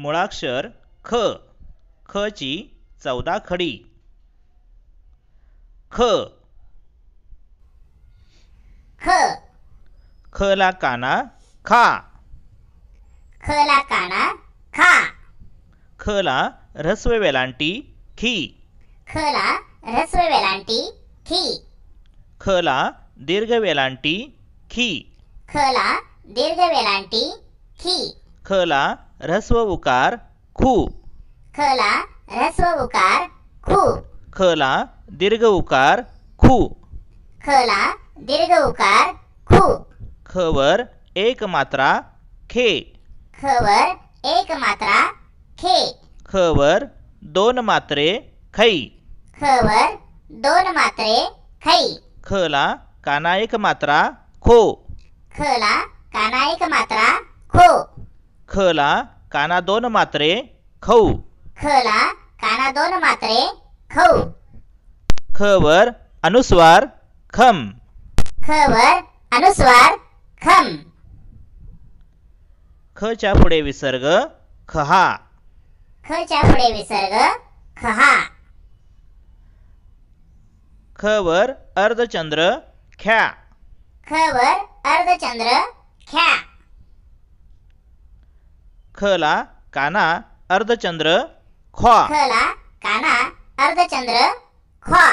मुळाक्षर ख ख ची चौदा खडी ख ख ला काना खा ला काना खा ख ला रस्व वेलांटी खी ख ला रस्व वेलांटी खी ख ला दीर्घ वेलांटी खी ख ला दीर्घ वेलांटी खी खला ह्रस्व उकार खू खला ह्रस्व उकार खू खला दीर्घ उकार खू खला दीर्घ उकार खू खवर एक मात्रा खे खवर एक मात्रा खे खवर दोन मात्रे खई खवर दोन मात्रे खई खला काना एक मात्रा खो खला काना एक मात्रा खो खला काना दोन मात्रे खऊ खला काना दोन मात्रे खऊ खवर अनुस्वार खम खवर अनुस्वार खम खच्या पुढे विसर्ग खहा खच्या पुढे विसर्ग खहा खवर अर्धचंद्र ख्या खवर अर्धचंद्र ख्या खला काना अर्धचंद्र ख्वा खला काना अर्धचंद्र ख्वा